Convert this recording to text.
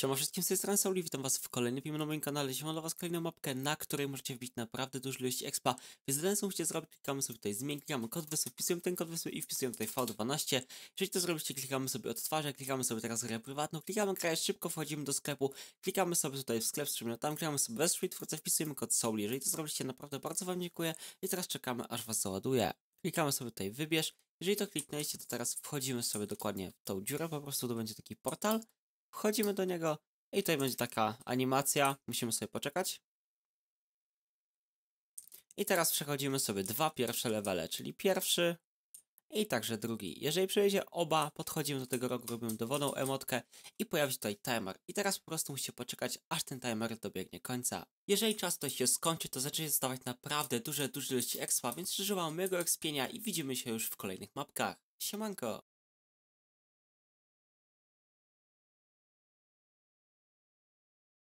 Siema wszystkim, z tej strony Sauli, witam was w kolejnym filmie na moim kanale. Siema dla was kolejną mapkę, na której możecie wbić naprawdę dużo ilości expa. Więc zadanie co musicie zrobić, klikamy sobie tutaj zmień, klikamy kod wysył, wpisujemy ten kod wysył i wpisujemy tutaj V12. Jeżeli to zrobicie, klikamy sobie odtwarza, klikamy sobie teraz grę prywatną, klikamy kraj, szybko wchodzimy do sklepu, klikamy sobie tutaj w sklep z czym tam, klikamy sobie West Street, wpisujemy kod Sauli. Jeżeli to zrobicie, naprawdę bardzo wam dziękuję i teraz czekamy aż was załaduje. Klikamy sobie tutaj wybierz. Jeżeli to kliknęliście, to teraz wchodzimy sobie dokładnie w tą dziurę, po prostu to będzie taki portal. Wchodzimy do niego i tutaj będzie taka animacja. Musimy sobie poczekać. I teraz przechodzimy sobie dwa pierwsze levele, czyli pierwszy i także drugi. Jeżeli przejdzie oba, podchodzimy do tego rogu, robimy dowolną emotkę i pojawi się tutaj timer. I teraz po prostu musicie poczekać, aż ten timer dobiegnie końca. Jeżeli czas to się skończy, to zacznie zdawać naprawdę duże, duże ilości expa, więc wam mojego expienia i widzimy się już w kolejnych mapkach. Siemanko!